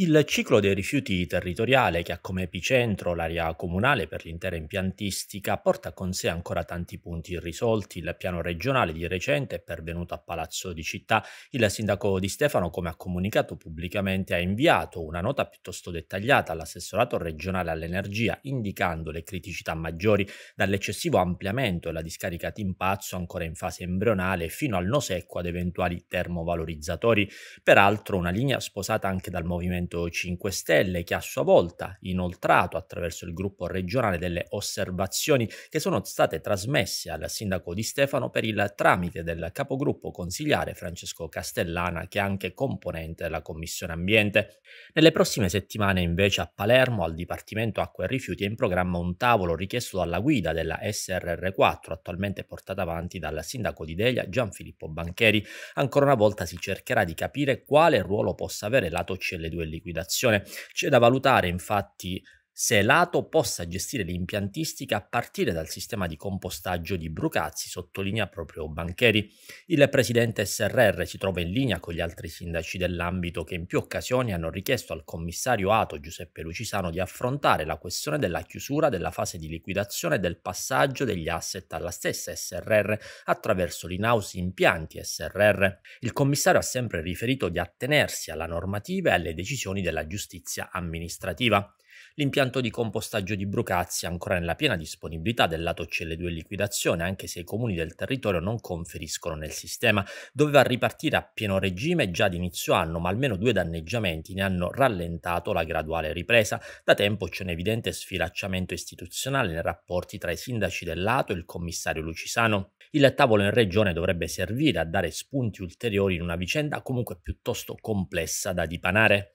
Il ciclo dei rifiuti territoriale, che ha come epicentro l'area comunale per l'intera impiantistica, porta con sé ancora tanti punti irrisolti. Il piano regionale di recente è pervenuto a Palazzo di Città. Il sindaco di Stefano, come ha comunicato pubblicamente, ha inviato una nota piuttosto dettagliata all'assessorato regionale all'energia, indicando le criticità maggiori dall'eccessivo ampliamento e la discarica Timpazzo, ancora in fase embrionale, fino al no secco ad eventuali termovalorizzatori. Peraltro una linea sposata anche dal movimento Movimento 5 Stelle che a sua volta inoltrato attraverso il gruppo regionale delle osservazioni che sono state trasmesse al sindaco di Stefano per il tramite del capogruppo consigliare Francesco Castellana che è anche componente della Commissione Ambiente. Nelle prossime settimane invece a Palermo al Dipartimento Acqua e Rifiuti è in programma un tavolo richiesto dalla guida della SRR4 attualmente portata avanti dal sindaco di Delia Gianfilippo Bancheri. Ancora una volta si cercherà di capire quale ruolo possa avere l'ATO CL2 lì liquidazione. C'è da valutare infatti se Lato possa gestire l'impiantistica a partire dal sistema di compostaggio di Brucazzi, sottolinea proprio Bancheri. Il presidente SRR si trova in linea con gli altri sindaci dell'ambito che in più occasioni hanno richiesto al commissario Ato Giuseppe Lucisano di affrontare la questione della chiusura della fase di liquidazione e del passaggio degli asset alla stessa SRR attraverso l'inaus impianti SRR. Il commissario ha sempre riferito di attenersi alla normativa e alle decisioni della giustizia amministrativa. L'impianto di compostaggio di Brucazzi è ancora nella piena disponibilità del lato CL2 in liquidazione, anche se i comuni del territorio non conferiscono nel sistema. Doveva ripartire a pieno regime già ad inizio anno, ma almeno due danneggiamenti ne hanno rallentato la graduale ripresa. Da tempo c'è un evidente sfilacciamento istituzionale nei rapporti tra i sindaci del lato e il commissario Lucisano. Il tavolo in regione dovrebbe servire a dare spunti ulteriori in una vicenda comunque piuttosto complessa da dipanare.